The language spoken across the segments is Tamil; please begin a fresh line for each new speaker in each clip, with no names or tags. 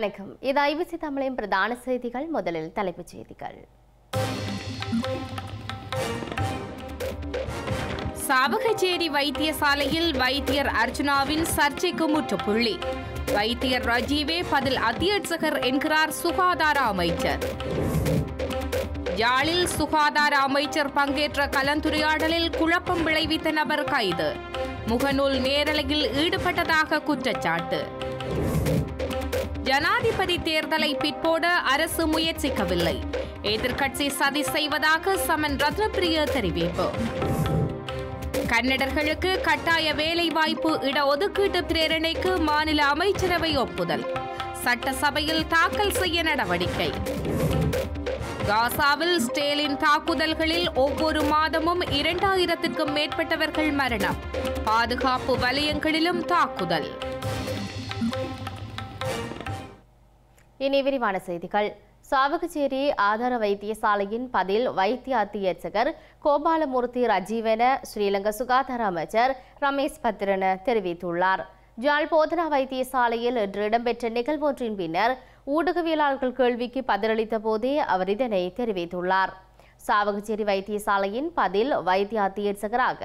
வணக்கம் இது ஐவிசி தமிழின் பிரதான செய்திகள்
முதலில் தலைப்புச் செய்திகள் சாவகச்சேரி வைத்தியசாலையில் வைத்தியர் அர்ஜுனாவின் சர்ச்சைக்கு முற்றுப்புள்ளி வைத்தியர் ரஜீவே பதில் அத்தியட்சகர் என்கிறார் சுகாதார அமைச்சர் யாழில் சுகாதார அமைச்சர் பங்கேற்ற கலந்துரையாடலில் குழப்பம் விளைவித்த நபர் கைது முகநூல் நேரலையில் ஈடுபட்டதாக குற்றச்சாட்டு ஜனாதிபதி தேர்தலை பிற்போட அரசு முயற்சிக்கவில்லை எதிர்க்கட்சி சதி செய்வதாக சமன் ரத்னபிரிய தெரிவிப்பு கன்னடர்களுக்கு கட்டாய வேலைவாய்ப்பு ஒதுக்கீட்டு பிரேரணைக்கு மாநில அமைச்சரவை ஒப்புதல் சட்டசபையில் தாக்கல் செய்ய நடவடிக்கை காசாவில் ஸ்டேலின் தாக்குதல்களில் ஒவ்வொரு மாதமும் இரண்டாயிரத்திற்கும் மேற்பட்டவர்கள் மரணம் பாதுகாப்பு வலயங்களிலும் தாக்குதல் இனி விரிவான செய்திகள்
சாவகச்சேரி ஆதார வைத்தியசாலையின் பதில் வைத்திய அத்தியட்சகர் கோபாலமூர்த்தி ரஜீவென ஸ்ரீலங்கா சுகாதார அமைச்சர் ரமேஷ் பத்ரன தெரிவித்துள்ளார் ஜாழ் போதனா வைத்தியசாலையில் இன்று இடம்பெற்ற நிகழ்வொன்றின் பின்னர் ஊடகவியலாளர்கள் கேள்விக்கு பதிலளித்த போதே அவர் இதனை தெரிவித்துள்ளார் சாவகச்சேரி வைத்தியசாலையின் பதில் வைத்திய அத்தியட்சகராக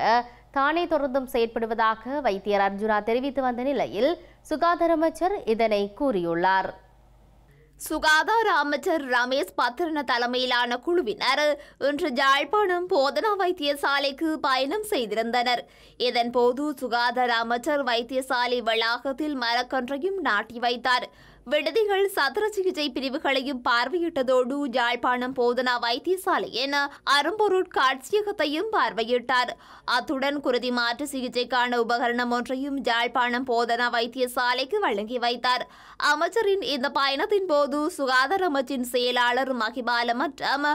தானே தொடர்ந்தும் செயற்படுவதாக வைத்தியர் அர்ஜுனா தெரிவித்து வந்த நிலையில் சுகாதார அமைச்சர் இதனை கூறியுள்ளார் சுகாதார அமைச்சர்
ரமேஷ் பத்திரன தலைமையிலான குழுவினர் இன்று ஜாழ்ப்பாணம் போதனா வைத்தியசாலைக்கு பயணம் செய்திருந்தனர் இதன்போது சுகாதார அமைச்சர் வைத்தியசாலை வளாகத்தில் மரக்கன்றையும் நாட்டி வைத்தார் விடுதிகள் சத்திர சிகிச்சை பிரிவுகளையும் பார்வையிட்டதோடு யாழ்ப்பாணம் போதனா வைத்தியசாலையின் காட்சியகத்தையும் பார்வையிட்டார் அத்துடன் குருதி மாற்று சிகிச்சைக்கான உபகரணம் ஒன்றையும் யாழ்ப்பாணம் போதனா வைத்தியசாலைக்கு வழங்கி வைத்தார் அமைச்சரின் இந்த பயணத்தின் போது சுகாதார அமைச்சின் செயலாளர் மகிபால மற்றும்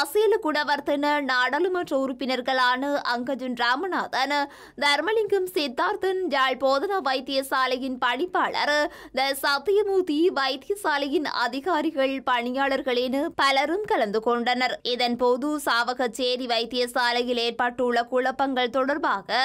அசீல குணவர்த்தன நாடாளுமன்ற உறுப்பினர்களான அங்கஜன் ராமநாதன் தர்மலிங்கம் சித்தார்த்தன் யாழ் போதனா வைத்தியசாலையின் பணிப்பாளர் த சத்தியமூர்த்தி பகுதி வைத்தியசாலையின் அதிகாரிகள் பணியாளர்கள் பலரும் கலந்து கொண்டனர் இதன்போது சாவகச்சேரி வைத்தியசாலையில் ஏற்பட்டுள்ள குழப்பங்கள் தொடர்பாக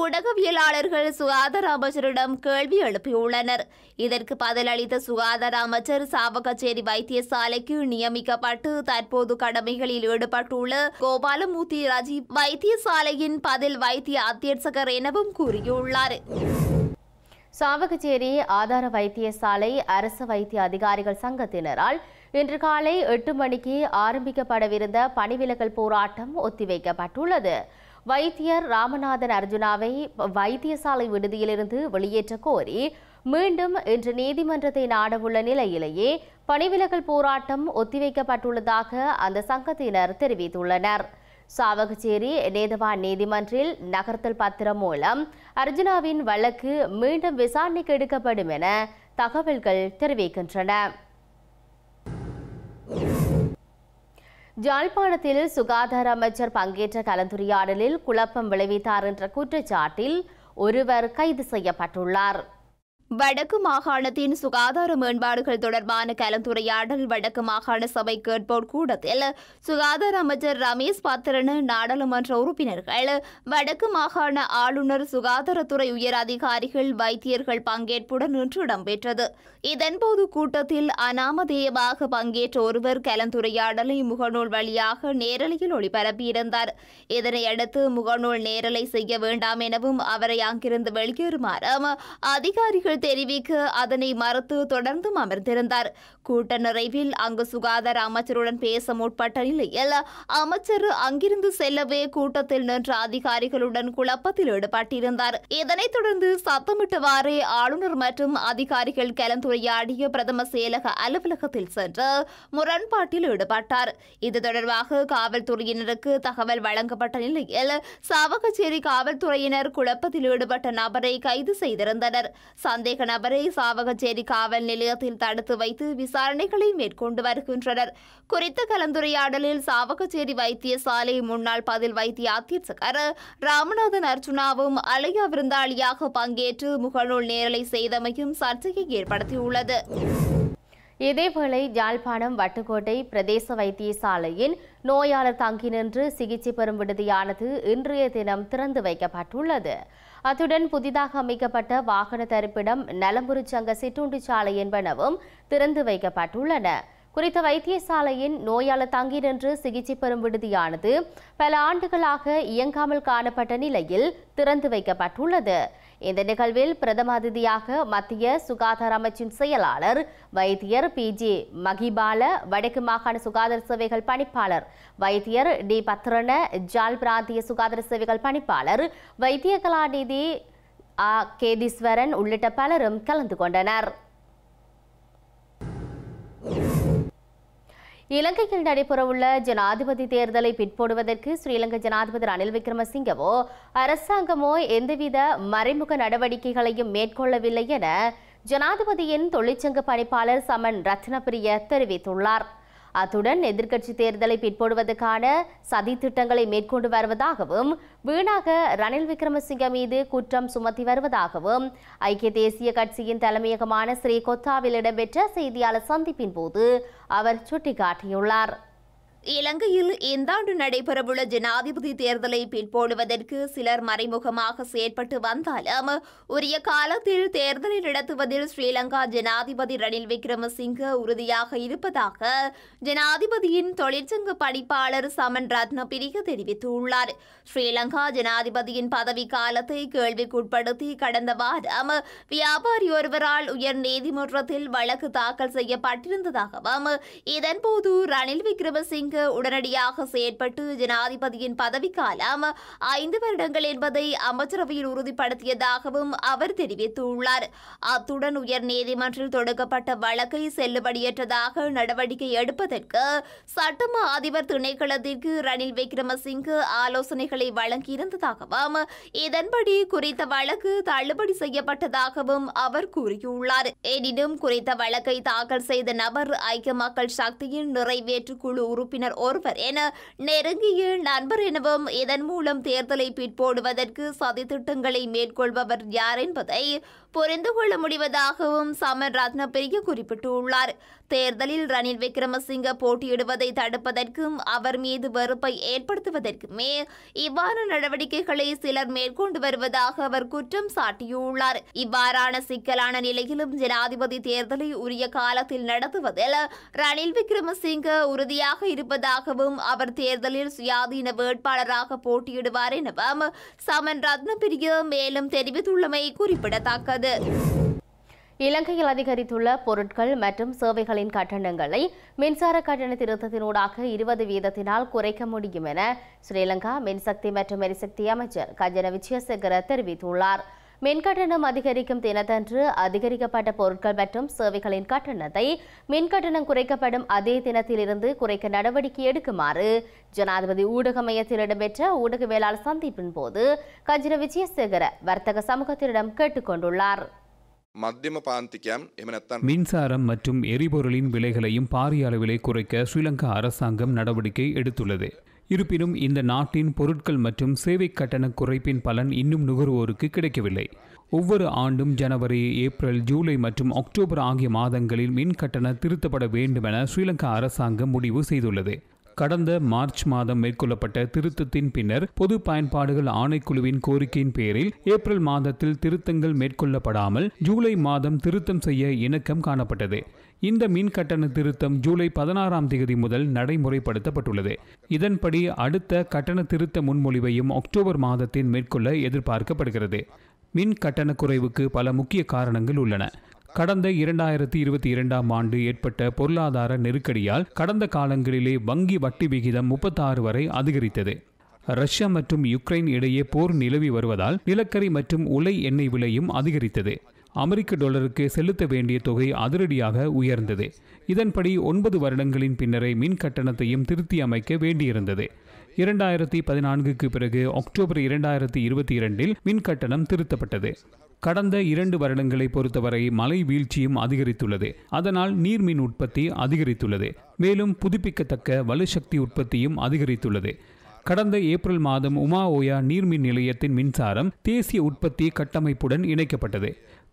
ஊடகவியலாளர்கள் சுகாதார அமைச்சரிடம் கேள்வி எழுப்பியுள்ளனர் இதற்கு பதிலளித்த சுகாதார அமைச்சர் சாவகச்சேரி வைத்தியசாலைக்கு நியமிக்கப்பட்டு தற்போது கடமைகளில் ஈடுபட்டுள்ள கோபாலமூர்த்தி ராஜீவ் வைத்தியசாலையின் பதில் வைத்திய அத்தியட்சகர் எனவும் கூறியுள்ளார்
சாவகச்சேரி ஆதார வைத்தியசாலை அரசு வைத்திய அதிகாரிகள் சங்கத்தினரால் இன்று காலை எட்டு மணிக்கு ஆரம்பிக்கப்படவிருந்த பணிவிலகல் போராட்டம் ஒத்திவைக்கப்பட்டுள்ளது வைத்தியர் ராமநாதன் அர்ஜுனாவை வைத்தியசாலை விடுதியிலிருந்து வெளியேற்ற கோரி மீண்டும் இன்று நீதிமன்றத்தை நாடவுள்ள நிலையிலேயே பணிவிலகல் போராட்டம் ஒத்திவைக்கப்பட்டுள்ளதாக அந்த சங்கத்தினர் தெரிவித்துள்ளனர் சாவகச்சேரி நேதவா நீதிமன்றில் நகர்த்தல் பத்திரம் மூலம் அர்ஜுனாவின் வழக்கு மீண்டும் விசாரணைக்கு எடுக்கப்படும் என தகவல்கள் தெரிவிக்கின்றன ஜாழ்ப்பாணத்தில் சுகாதார அமைச்சர் பங்கேற்ற கலந்துரையாடலில் குழப்பம் விளைவித்தார் என்ற குற்றச்சாட்டில் ஒருவர் கைது செய்யப்பட்டுள்ளார்
வடக்கு மாகாணத்தின் சுகாதார மேம்பாடுகள் தொடர்பான கலந்துரையாடல் வடக்கு மாகாண சபை கேட்போர் கூடத்தில் சுகாதார அமைச்சர் ரமேஷ் பாத்திரன் நாடாளுமன்ற உறுப்பினர்கள் வடக்கு மாகாண ஆளுநர் சுகாதாரத்துறை உயர் அதிகாரிகள் வைத்தியர்கள் பங்கேற்புடன் இன்று இடம்பெற்றது இதன்போது கூட்டத்தில் அனாமதேயமாக பங்கேற்ற ஒருவர் கலந்துரையாடலை முகநூல் வழியாக நேரலையில் ஒளிபரப்பியிருந்தார் இதனையடுத்து முகநூல் நேரலை செய்ய வேண்டாம் எனவும் அவரை அங்கிருந்து வெளியேறுமாறும் அதிகாரிகள் தெரிவிக்க அதனை மறுத்து தொடர்ந்தும் அமர்ந்திருந்தார் கூட்ட நிறைவில் அங்கு சுகாதார அமைச்சருடன் பேச முற்பட்ட நிலையில் அமைச்சர் அங்கிருந்து செல்லவே கூட்டத்தில் நின்ற அதிகாரிகளுடன் குழப்பத்தில் ஈடுபட்டிருந்தார் இதனைத் தொடர்ந்து சத்தமிட்டவாறே ஆளுநர் மற்றும் அதிகாரிகள் கலந்துரையாடிய பிரதம செயலக அலுவலகத்தில் சென்று முரண்பாட்டில் ஈடுபட்டார் இது தொடர்பாக காவல்துறையினருக்கு தகவல் வழங்கப்பட்ட நிலையில் சாவகச்சேரி காவல்துறையினர் குழப்பத்தில் ஈடுபட்ட நபரை கைது செய்திருந்தனர் சந்தேக நபரை சாவகச்சேரி காவல் நிலையத்தில் தடுத்து வைத்து விசாரணை விசாரணைகளை மேற்கொண்டு வருகின்றனர் குறித்த கலந்துரையாடலில் சாவகச்சேரி வைத்தியசாலை முன்னாள் பதில் வைத்திய அத்தியட்சகர் ராமநாதன் அர்ஜுனாவும் அலையா விருந்தாளியாக பங்கேற்று முகநூல் நேரலை செய்தமையும் சர்ச்சையை ஏற்படுத்தியுள்ளது
இதேவேளை ஜாழ்ப்பாணம் வட்டுக்கோட்டை பிரதேச வைத்தியசாலையின் நோயாளர் தங்கி நின்று சிகிச்சை பெறும் விடுதியானது இன்றைய தினம் திறந்து வைக்கப்பட்டுள்ளது அத்துடன் புதிதாக அமைக்கப்பட்ட வாகன தரிப்பிடம் நலம்புரி சங்க சிற்றுண்டி சாலை என்பனவும் திறந்து வைக்கப்பட்டுள்ளன குறித்த வைத்தியசாலையின் நோயாளர் தங்கி நின்று சிகிச்சை பெறும் விடுதியானது பல ஆண்டுகளாக இயங்காமல் காணப்பட்ட நிலையில் திறந்து வைக்கப்பட்டுள்ளது இந்த நிகழ்வில் பிரதம அதிதியாக மத்திய சுகாதார அமைச்சின் செயலாளர் வைத்தியர் பி ஜி மகிபால வடக்கு மாகாண சுகாதார சேவைகள் பணிப்பாளர் வைத்தியர் டி பத்ரன ஜால் பிராந்திய சுகாதார சேவைகள் பணிப்பாளர் வைத்திய கலாநிதி ஆ கேதீஸ்வரன் உள்ளிட்ட பலரும் கலந்து கொண்டனர் இலங்கையில் நடைபெறவுள்ள ஜனாதிபதி தேர்தலை பிற்போடுவதற்கு ஸ்ரீலங்கா ஜனாதிபதி ரணில் விக்ரமசிங்கவோ அரசாங்கமோ எந்தவித மறைமுக நடவடிக்கைகளையும் மேற்கொள்ளவில்லை என ஜனாதிபதியின் தொழிற்சங்க பணிப்பாளர் சமன் ரத்னபிரிய தெரிவித்துள்ளார் அத்துடன் எதிர்க்கட்சி தேர்தலை பிற்போடுவதற்கான சதி திட்டங்களை மேற்கொண்டு வருவதாகவும் வீணாக ரணில் விக்ரமசிங்க மீது குற்றம் சுமத்தி வருவதாகவும் ஐக்கிய தேசிய கட்சியின் தலைமையகமான ஸ்ரீ கொத்தாவில் இடம்பெற்ற செய்தியாளர் சந்திப்பின் போது அவர் சுட்டிக்காட்டியுள்ளார்
இலங்கையில் இந்த ஆண்டு நடைபெறவுள்ள ஜனாதிபதி தேர்தலை பின்போடுவதற்கு சிலர் மறைமுகமாக செயற்பட்டு வந்தாலும் உரிய காலத்தில் தேர்தலை நடத்துவதில் ஸ்ரீலங்கா ஜனாதிபதி ரணில் விக்ரமசிங்க உறுதியாக இருப்பதாக ஜனாதிபதியின் தொழிற்சங்க பணிப்பாளர் சமன் ரத்னபிரிய தெரிவித்துள்ளார் ஸ்ரீலங்கா ஜனாதிபதியின் பதவி காலத்தை கேள்விக்குட்படுத்தி கடந்த வாரம் வியாபாரி ஒருவரால் உயர் நீதிமன்றத்தில் வழக்கு தாக்கல் செய்யப்பட்டிருந்ததாகவும் இதன்போது ரணில் விக்ரமசிங் இணங்க உடனடியாக செயற்பட்டு ஜனாதிபதியின் பதவிக்காலம் ஐந்து வருடங்கள் என்பதை அமைச்சரவையில் உறுதிப்படுத்தியதாகவும் அவர் தெரிவித்துள்ளார் அத்துடன் உயர் தொடுக்கப்பட்ட தொடங்கப்பட்ட வழக்கை செல்லுபடியற்றதாக நடவடிக்கை எடுப்பதற்கு சட்டம அதிபர் திணைக்களத்திற்கு ரணில் விக்ரமசிங்கு ஆலோசனைகளை வழங்கியிருந்ததாகவும் இதன்படி குறித்த வழக்கு தள்ளுபடி செய்யப்பட்டதாகவும் அவர் கூறியுள்ளார் எனினும் குறித்த வழக்கை தாக்கல் செய்த நபர் ஐக்கிய மக்கள் சக்தியின் நிறைவேற்று குழு உறுப்பினர் உறுப்பினர் ஒருவர் என நெருங்கிய நண்பர் எனவும் இதன் மூலம் தேர்தலை பிற்போடுவதற்கு சதித்திட்டங்களை மேற்கொள்பவர் யார் என்பதை புரிந்து கொள்ள முடிவதாகவும் சமர் ரத்னபிரிய குறிப்பிட்டுள்ளார் தேர்தலில் ரணில் விக்ரமசிங்க போட்டியிடுவதை தடுப்பதற்கும் அவர் மீது வெறுப்பை ஏற்படுத்துவதற்குமே இவ்வாறு நடவடிக்கைகளை சிலர் மேற்கொண்டு வருவதாக அவர் குற்றம் சாட்டியுள்ளார் இவ்வாறான சிக்கலான நிலையிலும் ஜனாதிபதி தேர்தலை உரிய காலத்தில் நடத்துவதில் ரணில் விக்ரமசிங்க உறுதியாக இருப்ப இருப்பதாகவும் அவர் தேர்தலில் சுயாதீன வேட்பாளராக போட்டியிடுவார் எனவும் சமன் ரத்னபிரிய மேலும் தெரிவித்துள்ளமை குறிப்பிடத்தக்கது
இலங்கையில் அதிகரித்துள்ள பொருட்கள் மற்றும் சேவைகளின் கட்டணங்களை மின்சார கட்டண திருத்தத்தினூடாக இருபது வீதத்தினால் குறைக்க முடியும் என ஸ்ரீலங்கா மின்சக்தி மற்றும் எரிசக்தி அமைச்சர் கஜன விஜயசேகர தெரிவித்துள்ளார் மின்கட்டணம் அதிகரிக்கும் தினத்தன்று அதிகரிக்கப்பட்ட பொருட்கள் மற்றும் சேவைகளின் கட்டணத்தை மின்கட்டணம் குறைக்கப்படும் அதே தினத்திலிருந்து குறைக்க நடவடிக்கை எடுக்குமாறு ஜனாதிபதி ஊடக மையத்தில் இடம்பெற்ற ஊடகவியலாளர் சந்திப்பின் போது கஜிர விஜயசேகர வர்த்தக சமூகத்திடம் கேட்டுக்கொண்டுள்ளார்
மின்சாரம் மற்றும் எரிபொருளின் விலைகளையும் பாரிய அளவிலே குறைக்க ஸ்ரீலங்கா அரசாங்கம் நடவடிக்கை எடுத்துள்ளது இருப்பினும் இந்த நாட்டின் பொருட்கள் மற்றும் சேவை கட்டண குறைப்பின் பலன் இன்னும் நுகர்வோருக்கு கிடைக்கவில்லை ஒவ்வொரு ஆண்டும் ஜனவரி ஏப்ரல் ஜூலை மற்றும் அக்டோபர் ஆகிய மாதங்களில் மின் கட்டணம் திருத்தப்பட வேண்டுமென ஸ்ரீலங்கா அரசாங்கம் முடிவு செய்துள்ளது கடந்த மார்ச் மாதம் மேற்கொள்ளப்பட்ட திருத்தத்தின் பின்னர் பொது பயன்பாடுகள் ஆணைக்குழுவின் கோரிக்கையின் பேரில் ஏப்ரல் மாதத்தில் திருத்தங்கள் மேற்கொள்ளப்படாமல் ஜூலை மாதம் திருத்தம் செய்ய இணக்கம் காணப்பட்டது இந்த மின் கட்டண திருத்தம் ஜூலை பதினாறாம் தேதி முதல் நடைமுறைப்படுத்தப்பட்டுள்ளது இதன்படி அடுத்த கட்டண திருத்த முன்மொழிவையும் அக்டோபர் மாதத்தின் மேற்கொள்ள எதிர்பார்க்கப்படுகிறது மின் கட்டண குறைவுக்கு பல முக்கிய காரணங்கள் உள்ளன கடந்த இரண்டாயிரத்தி இருபத்தி இரண்டாம் ஆண்டு ஏற்பட்ட பொருளாதார நெருக்கடியால் கடந்த காலங்களிலே வங்கி வட்டி விகிதம் முப்பத்தாறு வரை அதிகரித்தது ரஷ்யா மற்றும் யுக்ரைன் இடையே போர் நிலவி வருவதால் நிலக்கரி மற்றும் உலை எண்ணெய் விலையும் அதிகரித்தது அமெரிக்க டாலருக்கு செலுத்த வேண்டிய தொகை அதிரடியாக உயர்ந்தது இதன்படி ஒன்பது வருடங்களின் பின்னரே மின் கட்டணத்தையும் திருத்தி அமைக்க வேண்டியிருந்தது இரண்டாயிரத்தி பதினான்குக்கு பிறகு அக்டோபர் இரண்டாயிரத்தி இருபத்தி இரண்டில் மின் கட்டணம் திருத்தப்பட்டது கடந்த இரண்டு வருடங்களை பொறுத்தவரை மலை வீழ்ச்சியும் அதிகரித்துள்ளது அதனால் நீர்மின் உற்பத்தி அதிகரித்துள்ளது மேலும் புதுப்பிக்கத்தக்க வலுசக்தி உற்பத்தியும் அதிகரித்துள்ளது கடந்த ஏப்ரல் மாதம் உமா ஓயா நீர்மின் நிலையத்தின் மின்சாரம் தேசிய உற்பத்தி கட்டமைப்புடன் இணைக்கப்பட்டது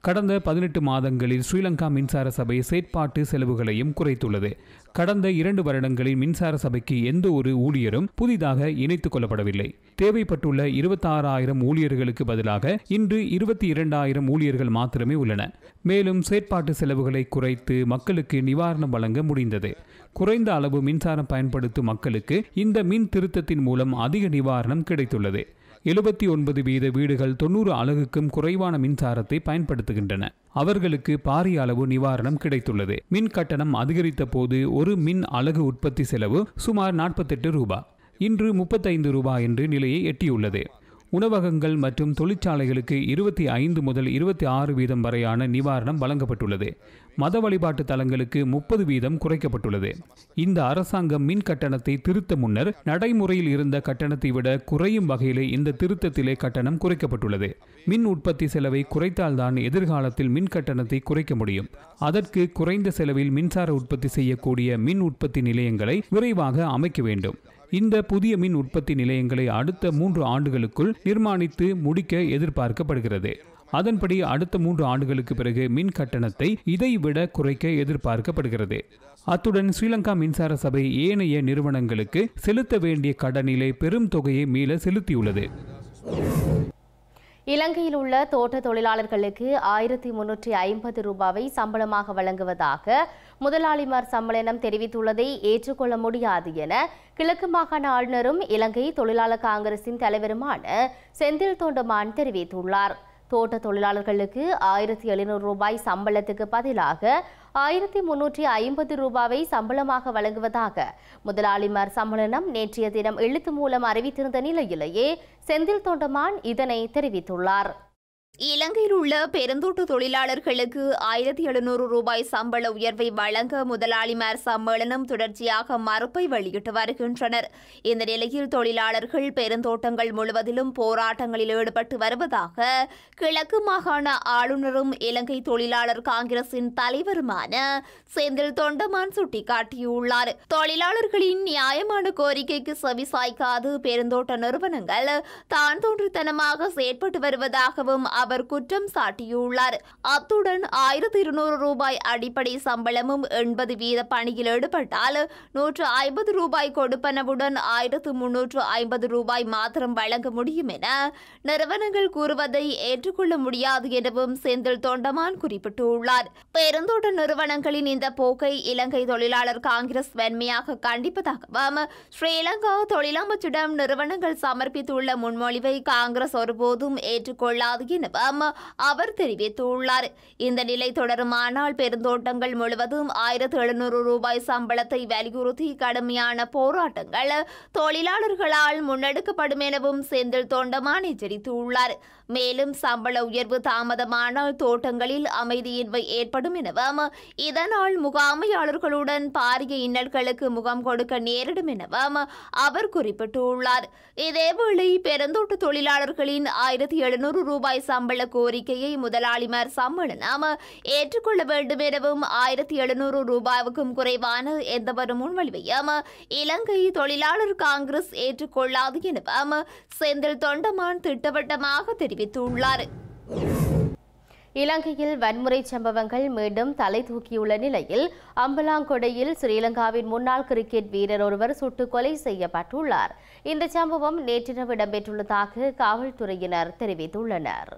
கடந்த பதினெட்டு மாதங்களில் ஸ்ரீலங்கா மின்சார சபை செயற்பாட்டு செலவுகளையும் குறைத்துள்ளது கடந்த இரண்டு வருடங்களில் மின்சார சபைக்கு எந்த ஒரு ஊழியரும் புதிதாக இணைத்துக் கொள்ளப்படவில்லை தேவைப்பட்டுள்ள இருபத்தாறாயிரம் ஊழியர்களுக்கு பதிலாக இன்று இருபத்தி இரண்டாயிரம் ஊழியர்கள் மாத்திரமே உள்ளன மேலும் செயற்பாட்டு செலவுகளை குறைத்து மக்களுக்கு நிவாரணம் வழங்க முடிந்தது குறைந்த அளவு மின்சாரம் பயன்படுத்தும் மக்களுக்கு இந்த மின் திருத்தத்தின் மூலம் அதிக நிவாரணம் கிடைத்துள்ளது எழுபத்தி ஒன்பது வீத வீடுகள் தொண்ணூறு அலகுக்கும் குறைவான மின்சாரத்தை பயன்படுத்துகின்றன அவர்களுக்கு பாரிய அளவு நிவாரணம் கிடைத்துள்ளது மின் கட்டணம் அதிகரித்த போது ஒரு மின் அலகு உற்பத்தி செலவு சுமார் நாற்பத்தெட்டு ரூபாய் இன்று முப்பத்தைந்து ரூபாய் என்று நிலையை எட்டியுள்ளது உணவகங்கள் மற்றும் தொழிற்சாலைகளுக்கு இருபத்தி ஐந்து முதல் இருபத்தி ஆறு வீதம் வரையான நிவாரணம் வழங்கப்பட்டுள்ளது மத வழிபாட்டு தலங்களுக்கு முப்பது வீதம் குறைக்கப்பட்டுள்ளது இந்த அரசாங்கம் மின் கட்டணத்தை திருத்த முன்னர் நடைமுறையில் இருந்த கட்டணத்தை விட குறையும் வகையிலே இந்த திருத்தத்திலே கட்டணம் குறைக்கப்பட்டுள்ளது மின் உற்பத்தி செலவை குறைத்தால்தான் எதிர்காலத்தில் மின் கட்டணத்தை குறைக்க முடியும் அதற்கு குறைந்த செலவில் மின்சார உற்பத்தி செய்யக்கூடிய மின் உற்பத்தி நிலையங்களை விரைவாக அமைக்க வேண்டும் இந்த புதிய மின் உற்பத்தி நிலையங்களை அடுத்த மூன்று ஆண்டுகளுக்குள் நிர்மாணித்து முடிக்க எதிர்பார்க்கப்படுகிறது அதன்படி அடுத்த மூன்று ஆண்டுகளுக்கு பிறகு மின் கட்டணத்தை இதைவிட குறைக்க எதிர்பார்க்கப்படுகிறது அத்துடன் ஸ்ரீலங்கா மின்சார சபை ஏனைய நிறுவனங்களுக்கு செலுத்த வேண்டிய கடனிலே பெரும் தொகையை மீள செலுத்தியுள்ளது
இலங்கையில் உள்ள தோட்ட தொழிலாளர்களுக்கு ஆயிரத்தி முன்னூற்றி ஐம்பது ரூபாவை சம்பளமாக வழங்குவதாக முதலாளிமார் சம்மேளனம் தெரிவித்துள்ளதை ஏற்றுக்கொள்ள முடியாது என கிழக்கு மாகாண ஆளுநரும் இலங்கை தொழிலாளர் காங்கிரசின் தலைவருமான செந்தில் தோண்டமான் தெரிவித்துள்ளார் தோட்ட தொழிலாளர்களுக்கு ஆயிரத்தி எழுநூறு ரூபாய் சம்பளத்துக்கு பதிலாக ஆயிரத்தி முன்னூற்றி ஐம்பது ரூபாவை சம்பளமாக வழங்குவதாக முதலாளிமார் சம்மேளனம் நேற்றைய தினம் எழுத்து மூலம் அறிவித்திருந்த நிலையிலேயே செந்தில் தோண்டமான் இதனை தெரிவித்துள்ளார் இலங்கையில் உள்ள பெருந்தோட்ட தொழிலாளர்களுக்கு
ஆயிரத்தி எழுநூறு ரூபாய் சம்பள உயர்வை வழங்க முதலாளிமார் சம்மேளனம் தொடர்ச்சியாக மறுப்பை வெளியிட்டு வருகின்றனர் இந்த நிலையில் தொழிலாளர்கள் பெருந்தோட்டங்கள் முழுவதிலும் போராட்டங்களில் ஈடுபட்டு வருவதாக கிழக்கு மாகாண ஆளுநரும் இலங்கை தொழிலாளர் காங்கிரசின் தலைவருமான செந்தில் தொண்டமான் சுட்டிக்காட்டியுள்ளார் தொழிலாளர்களின் நியாயமான கோரிக்கைக்கு செவிசாய்க்காது பெருந்தோட்ட நிறுவனங்கள் தான் தோன்றித்தனமாக செயற்பட்டு வருவதாகவும் அவர் குற்றம் சாட்டியுள்ளார் அத்துடன் ஆயிரத்தி இருநூறு ரூபாய் அடிப்படை சம்பளமும் எண்பது வீத பணியில் ஈடுபட்டால் நூற்று ஐம்பது ரூபாய் கொடுப்பனவுடன் ஆயிரத்து முன்னூற்று ஐம்பது ரூபாய் மாத்திரம் வழங்க முடியும் என நிறுவனங்கள் கூறுவதை ஏற்றுக்கொள்ள முடியாது எனவும் செந்தில் தொண்டமான் குறிப்பிட்டுள்ளார் பெருந்தோட்ட நிறுவனங்களின் இந்த போக்கை இலங்கை தொழிலாளர் காங்கிரஸ் வன்மையாக கண்டிப்பதாகவும் ஸ்ரீலங்கா தொழிலமைச்சிடம் நிறுவனங்கள் சமர்ப்பித்துள்ள முன்மொழிவை காங்கிரஸ் ஒருபோதும் ஏற்றுக்கொள்ளாது எனவும் என்றும் அவர் தெரிவித்துள்ளார் இந்த நிலை தொடருமானால் பெருந்தோட்டங்கள் முழுவதும் ஆயிரத்து எழுநூறு ரூபாய் சம்பளத்தை வலியுறுத்தி கடுமையான போராட்டங்கள் தொழிலாளர்களால் முன்னெடுக்கப்படும் எனவும் செந்தில் தொண்டமான் எச்சரித்துள்ளார் மேலும் சம்பள உயர்வு தாமதமானால் தோட்டங்களில் அமைதியின்மை ஏற்படும் எனவும் இதனால் முகாமையாளர்களுடன் பாரிய இன்னல்களுக்கு முகம் கொடுக்க நேரிடும் எனவும் அவர் குறிப்பிட்டுள்ளார் இதேவேளை பெருந்தோட்ட தொழிலாளர்களின் ஆயிரத்தி எழுநூறு ரூபாய் சம்பள கோரிக்கையை முதலாளிமார் சம்மேளனம் ஏற்றுக்கொள்ள வேண்டும் எனவும் ஆயிரத்தி எழுநூறு ரூபாய்க்கும் குறைவான எந்தவொரு முன்மொழிவையும் இலங்கை தொழிலாளர் காங்கிரஸ் ஏற்றுக்கொள்ளாது எனவும் செந்தில் தொண்டமான்
திட்டவட்டமாக தெரிவித்துள்ளார் இலங்கையில் வன்முறை சம்பவங்கள் மீண்டும் தலை தூக்கியுள்ள நிலையில் அம்பலாங்கொடையில் ஸ்ரீலங்காவின் முன்னாள் கிரிக்கெட் வீரர் ஒருவர் சுட்டுக் கொலை செய்யப்பட்டுள்ளார் இந்த சம்பவம் நேற்றிரவு இடம்பெற்றுள்ளதாக காவல்துறையினர் தெரிவித்துள்ளனர்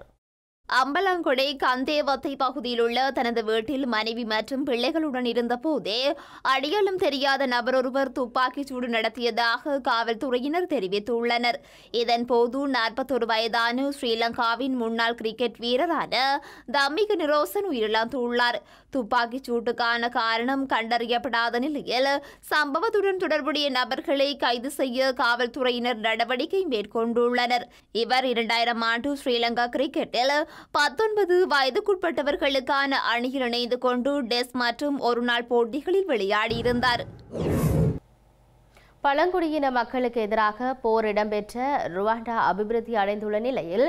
அம்பலங்கொடை கந்தேவத்தை
பகுதியில் உள்ள தனது வீட்டில் மனைவி மற்றும் பிள்ளைகளுடன் இருந்தபோதே அடையாளம் தெரியாத ஒருவர் துப்பாக்கிச் சூடு நடத்தியதாக காவல்துறையினர் தெரிவித்துள்ளனர் இதன்போது நாற்பத்தொரு வயதான ஸ்ரீலங்காவின் முன்னாள் கிரிக்கெட் வீரரான தம்மிக நிரோசன் உயிரிழந்துள்ளார் துப்பாக்கிச் சூட்டுக்கான காரணம் கண்டறியப்படாத நிலையில் சம்பவத்துடன் தொடர்புடைய நபர்களை கைது செய்ய காவல்துறையினர் நடவடிக்கை மேற்கொண்டுள்ளனர் இவர் இரண்டாயிரம் ஆண்டு ஸ்ரீலங்கா கிரிக்கெட்டில் பத்தொன்பது வயதுக்குட்பட்டவர்களுக்கான அணியில் இணைந்து கொண்டு டெஸ்ட் மற்றும் ஒருநாள் போட்டிகளில் விளையாடியிருந்தார்
பழங்குடியின மக்களுக்கு எதிராக போர் இடம்பெற்ற ருவாண்டா அபிவிருத்தி அடைந்துள்ள நிலையில்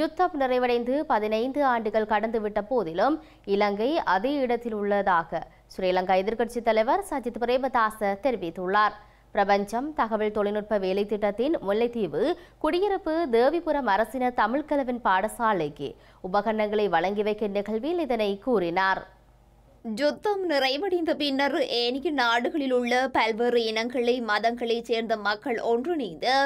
யுத்தம் நிறைவடைந்து பதினைந்து ஆண்டுகள் கடந்துவிட்ட போதிலும் இலங்கை அதே இடத்தில் உள்ளதாக ஸ்ரீலங்கா எதிர்க்கட்சி தலைவர் சஜித் பிரேமதாச தெரிவித்துள்ளார் பிரபஞ்சம் தகவல் தொழில்நுட்ப வேலை திட்டத்தின் முல்லைத்தீவு குடியிருப்பு தேவிபுரம் அரசின தமிழ்கலவின் பாடசாலைக்கு உபகரணங்களை வழங்கி வைக்கும் நிகழ்வில் இதனை கூறினார் யுத்தம் நிறைவடைந்த பின்னர் ஏனைய நாடுகளில் உள்ள பல்வேறு
இனங்களை மதங்களைச் சேர்ந்த மக்கள் ஒன்றிணைந்து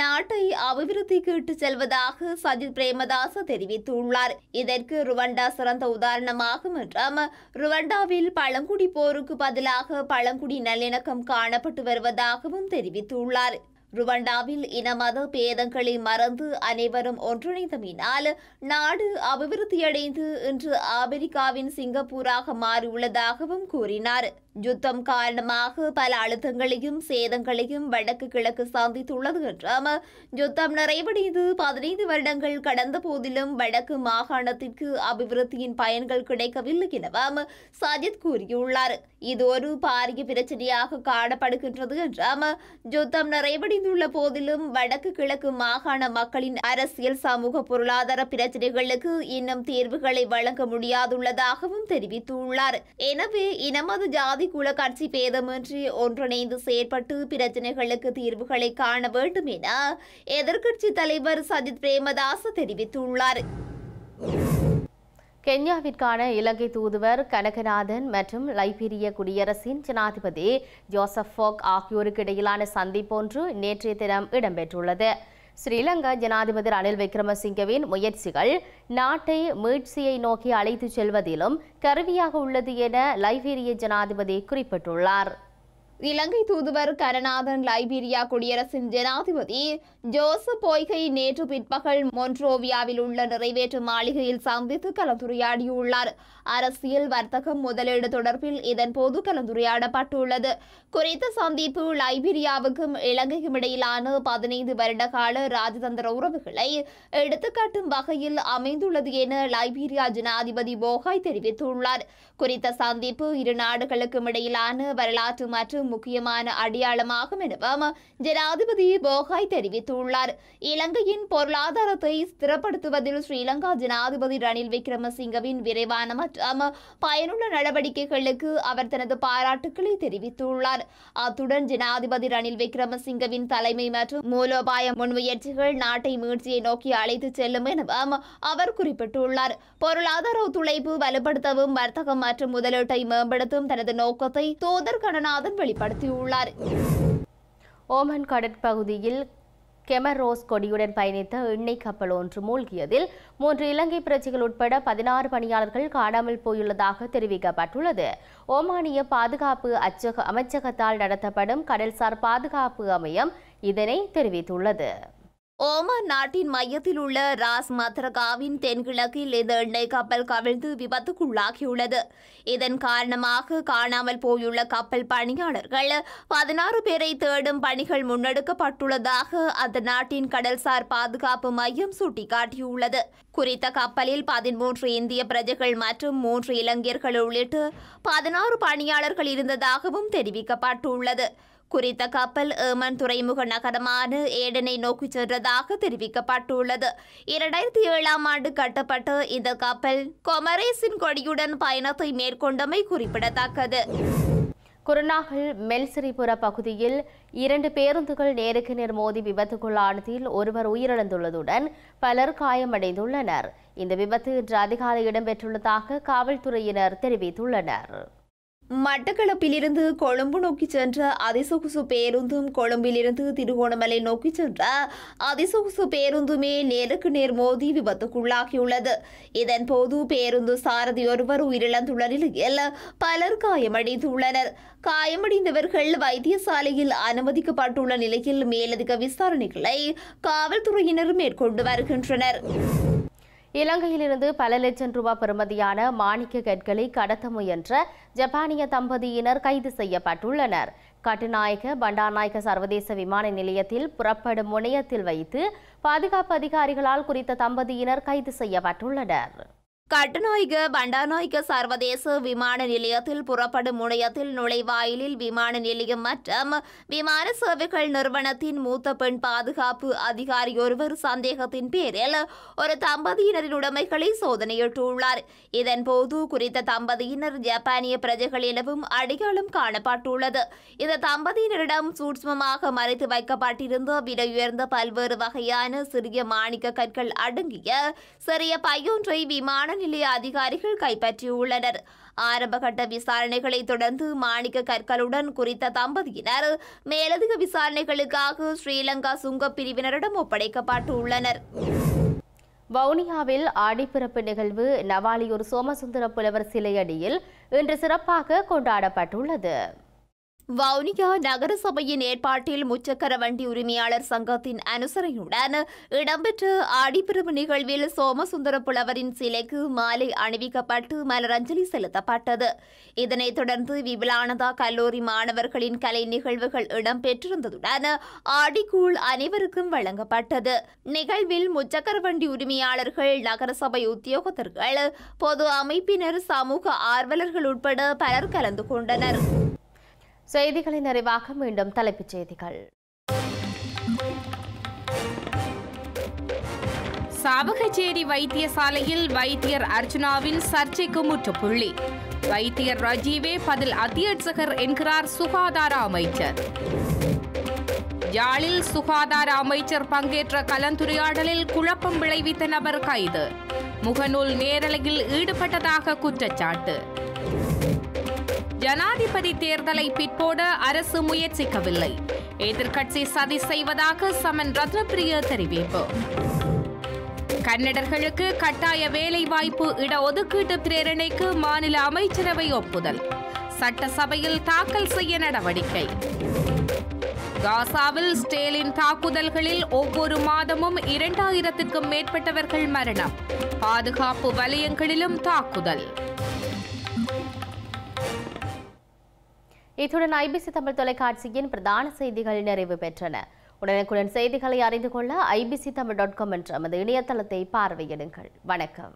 நாட்டை அபிவிருத்திக்கு இட்டு செல்வதாக சஜித் பிரேமதாச தெரிவித்துள்ளார் இதற்கு ருவண்டா சிறந்த உதாரணமாகும் என்றும் ருவண்டாவில் பழங்குடி போருக்கு பதிலாக பழங்குடி நல்லிணக்கம் காணப்பட்டு வருவதாகவும் தெரிவித்துள்ளார் ருவண்டாவில் இன மத பேதங்களை மறந்து அனைவரும் ஒன்றிணைந்தமினால் நாடு அபிவிருத்தியடைந்து இன்று அமெரிக்காவின் சிங்கப்பூராக மாறியுள்ளதாகவும் கூறினார் யுத்தம் காரணமாக பல அழுத்தங்களையும் சேதங்களையும் வடக்கு கிழக்கு சந்தித்துள்ளது என்றும் யுத்தம் நிறைவடைந்து பதினைந்து வருடங்கள் கடந்த போதிலும் வடக்கு மாகாணத்திற்கு அபிவிருத்தியின் பயன்கள் கிடைக்கவில்லை எனவும் சஜித் கூறியுள்ளார் இது ஒரு பாரிய பிரச்சனையாக காணப்படுகின்றது என்றும் யுத்தம் நிறைவடைந்து குறைந்துள்ள போதிலும் வடக்கு கிழக்கு மாகாண மக்களின் அரசியல் சமூக பொருளாதார பிரச்சனைகளுக்கு இன்னும் தீர்வுகளை வழங்க முடியாதுள்ளதாகவும் தெரிவித்துள்ளார் எனவே இனமது ஜாதி குல கட்சி பேதமின்றி ஒன்றிணைந்து செயற்பட்டு பிரச்சனைகளுக்கு தீர்வுகளை காண வேண்டும் என எதிர்க்கட்சி தலைவர் சஜித்
பிரேமதாஸ் தெரிவித்துள்ளார் கென்யாவிற்கான இலங்கை தூதுவர் கனகநாதன் மற்றும் லைபீரிய குடியரசின் ஜனாதிபதி ஜோசப் ஃபோக் ஆகியோருக்கு இடையிலான சந்திப்பொன்று நேற்றைய தினம் இடம்பெற்றுள்ளது ஸ்ரீலங்கா ஜனாதிபதி ரணில் விக்ரமசிங்கவின் முயற்சிகள் நாட்டை மீட்சியை நோக்கி அழைத்துச் செல்வதிலும் கருவியாக உள்ளது என லைபீரிய ஜனாதிபதி குறிப்பிட்டுள்ளார் இலங்கை
தூதுவர் கரநாதன் லைபீரியா குடியரசின் ஜனாதிபதி ஜோசப் போய்கை நேற்று பிற்பகல் மொன்ட்ரோவியாவில் உள்ள நிறைவேற்று மாளிகையில் சந்தித்து கலந்துரையாடியுள்ளார் அரசியல் வர்த்தகம் முதலீடு தொடர்பில் இதன் போது கலந்துரையாடப்பட்டுள்ளது குறித்த சந்திப்பு லைபீரியாவுக்கும் இலங்கைக்கும் இடையிலான பதினைந்து வருட கால ராஜதந்திர உறவுகளை எடுத்துக்காட்டும் வகையில் அமைந்துள்ளது என லைபீரியா ஜனாதிபதி போகாய் தெரிவித்துள்ளார் குறித்த சந்திப்பு இரு நாடுகளுக்கும் இடையிலான வரலாற்று மற்றும் முக்கியமான அடையாளமாகும் எனவும் ஜனாதிபதி போகாய் தெரிவித்துள்ளார் தெரிவித்துள்ளார் இலங்கையின் பொருளாதாரத்தை ஸ்திரப்படுத்துவதில் ஸ்ரீலங்கா ஜனாதிபதி ரணில் விக்ரமசிங்கவின் விரைவான மற்றும் பயனுள்ள நடவடிக்கைகளுக்கு அவர் தனது பாராட்டுக்களை தெரிவித்துள்ளார் அத்துடன் ஜனாதிபதி ரணில் விக்ரமசிங்கவின் தலைமை மற்றும் மூலோபாய முன்முயற்சிகள் நாட்டை மீழ்ச்சியை நோக்கி அழைத்து செல்லும் எனவும் அவர் குறிப்பிட்டுள்ளார் பொருளாதார ஒத்துழைப்பு வலுப்படுத்தவும் வர்த்தகம் மற்றும் முதலீட்டை மேம்படுத்தும் தனது நோக்கத்தை தூதர் கடநாதன் வெளிப்படுத்தியுள்ளார்
ஓமன் கடற்பகுதியில் கெமரோஸ் கொடியுடன் பயணித்த எண்ணெய் கப்பல் ஒன்று மூழ்கியதில் மூன்று இலங்கை பிரஜைகள் உட்பட பதினாறு பணியாளர்கள் காணாமல் போயுள்ளதாக தெரிவிக்கப்பட்டுள்ளது ஓமானிய பாதுகாப்பு அச்சக அமைச்சகத்தால் நடத்தப்படும் கடல்சார் பாதுகாப்பு அமையம் இதனை தெரிவித்துள்ளது
ஓமான் நாட்டின் மையத்தில் உள்ள ராஸ் மத்ரகாவின் தென்கிழக்கில் இந்த எண்ணெய் கப்பல் கவிழ்ந்து விபத்துக்குள்ளாகியுள்ளது இதன் காரணமாக காணாமல் போயுள்ள கப்பல் பணியாளர்கள் பதினாறு பேரை தேடும் பணிகள் முன்னெடுக்கப்பட்டுள்ளதாக அந்த நாட்டின் கடல்சார் பாதுகாப்பு மையம் சுட்டிக்காட்டியுள்ளது குறித்த கப்பலில் பதிமூன்று இந்திய பிரஜைகள் மற்றும் மூன்று இளைஞர்கள் உள்ளிட்டு பதினாறு பணியாளர்கள் இருந்ததாகவும் தெரிவிக்கப்பட்டுள்ளது குறித்த கப்பல் ஏமன் துறைமுக நகரமான ஏடனை நோக்கிச் சென்றதாக தெரிவிக்கப்பட்டுள்ளது இரண்டாயிரத்தி ஏழாம் ஆண்டு கட்டப்பட்ட இந்த கப்பல் கொமரேசின் கொடியுடன் பயணத்தை மேற்கொண்டமை குறிப்பிடத்தக்கது
குருநாகல் மெல்சிரிபுர பகுதியில் இரண்டு பேருந்துகள் நேருக்கு நேர் மோதி விபத்துக்குள்ளானதில் ஒருவர் உயிரிழந்துள்ளதுடன் பலர் காயமடைந்துள்ளனர் இந்த விபத்து இன்று அதிகாலை இடம்பெற்றுள்ளதாக காவல்துறையினர் தெரிவித்துள்ளனர் மட்டக்களப்பிலிருந்து கொழும்பு நோக்கி சென்ற
அதிசொகுசு பேருந்தும் கொழும்பிலிருந்து திருகோணமலை நோக்கி சென்ற அதிசொகுசு பேருந்துமே நேருக்கு நேர் மோதி விபத்துக்குள்ளாகியுள்ளது இதன் போது பேருந்து சாரதி ஒருவர் உயிரிழந்துள்ள நிலையில் பலர் காயமடைந்துள்ளனர் காயமடைந்தவர்கள் வைத்தியசாலையில் அனுமதிக்கப்பட்டுள்ள நிலையில் மேலதிக விசாரணைகளை காவல்துறையினர் மேற்கொண்டு வருகின்றனர்
இலங்கையிலிருந்து பல லட்சம் ரூபாய் பெறுமதியான மாணிக்க கற்களை கடத்த முயன்ற ஜப்பானிய தம்பதியினர் கைது செய்யப்பட்டுள்ளனர் கட்டுநாயக பண்டாநாயக சர்வதேச விமான நிலையத்தில் புறப்படும் முனையத்தில் வைத்து பாதுகாப்பு அதிகாரிகளால் குறித்த தம்பதியினர் கைது செய்யப்பட்டுள்ளனர்
கட்டுநாயக
பண்டாநாயக
சர்வதேச விமான நிலையத்தில் புறப்படும் முனையத்தில் நுழைவாயிலில் விமான நிலையம் மற்றும் விமான சேவைகள் நிறுவனத்தின் மூத்த பெண் பாதுகாப்பு அதிகாரி ஒருவர் சந்தேகத்தின் பேரில் ஒரு தம்பதியினரின் உடைமைகளை சோதனையிட்டுள்ளார் இதன்போது குறித்த தம்பதியினர் ஜப்பானிய பிரஜைகள் அடையாளம் காணப்பட்டுள்ளது இந்த தம்பதியினரிடம் சூட்சமாக மறைத்து வைக்கப்பட்டிருந்த விலை உயர்ந்த பல்வேறு வகையான சிறிய மாணிக்க கற்கள் அடங்கிய சிறிய பையொன்றை விமான நிலைய அதிகாரிகள் கைப்பற்றியுள்ளனர் ஆரம்பகட்ட விசாரணைகளை தொடர்ந்து மாணிக்க கற்களுடன் குறித்த தம்பதியினர் மேலதிக விசாரணைகளுக்காக ஸ்ரீலங்கா சுங்க பிரிவினரிடம் ஒப்படைக்கப்பட்டு உள்ளனர்
வவுனியாவில் ஆடிப்பிறப்பு நிகழ்வு நவாலியூர் சோமசுந்தர புலவர் சிலையடியில் இன்று சிறப்பாக கொண்டாடப்பட்டுள்ளது வவுனியா நகரசபையின்
ஏற்பாட்டில் முச்சக்கர வண்டி உரிமையாளர் சங்கத்தின் அனுசரணையுடன் இடம்பெற்ற ஆடிப்பெருவு நிகழ்வில் சோமசுந்தர புலவரின் சிலைக்கு மாலை அணிவிக்கப்பட்டு மலரஞ்சலி செலுத்தப்பட்டது இதனைத் தொடர்ந்து விபுலானந்தா கல்லூரி மாணவர்களின் கலை நிகழ்வுகள் இடம்பெற்றிருந்ததுடன் ஆடிக்கூழ் அனைவருக்கும் வழங்கப்பட்டது நிகழ்வில் முச்சக்கர வண்டி உரிமையாளர்கள் நகரசபை உத்தியோகத்தர்கள் பொது அமைப்பினர் சமூக
ஆர்வலர்கள் உட்பட பலர் கலந்து கொண்டனர் செய்திகளின் நிறைவாக மீண்டும்
தலைப்புச் செய்திகள் சாவகச்சேரி வைத்தியசாலையில் வைத்தியர் அர்ஜுனாவின் சர்ச்சைக்கு முற்றுப்புள்ளி வைத்தியர் ரஜீவே பதில் அத்தியட்சகர் என்கிறார் சுகாதார அமைச்சர் யாழில் சுகாதார அமைச்சர் பங்கேற்ற கலந்துரையாடலில் குழப்பம் விளைவித்த நபர் கைது முகநூல் நேரலையில் ஈடுபட்டதாக குற்றச்சாட்டு ஜனாதிபதி தேர்தலை பிற்போட அரசு முயற்சிக்கவில்லை எதிர்க்கட்சி சதி செய்வதாக சமன் ரத்னப்பிரிய தெரிவிப்பு கன்னடர்களுக்கு கட்டாய வேலைவாய்ப்பு இடஒதுக்கீட்டு பிரேரணைக்கு மாநில அமைச்சரவை ஒப்புதல் சட்டசபையில் தாக்கல் செய்ய நடவடிக்கை காசாவில் ஸ்டேலின் தாக்குதல்களில் ஒவ்வொரு மாதமும் இரண்டாயிரத்திற்கும் மேற்பட்டவர்கள் மரணம் பாதுகாப்பு வலயங்களிலும் தாக்குதல் இத்துடன் ஐபிசி தமிழ் தொலைக்காட்சியின்
பிரதான செய்திகள் நிறைவு பெற்றன உடனுக்குடன் செய்திகளை அறிந்து கொள்ள ஐபிசி தமிழ் டாட் காம் என்ற நமது இணையதளத்தை பார்வையிடுங்கள் வணக்கம்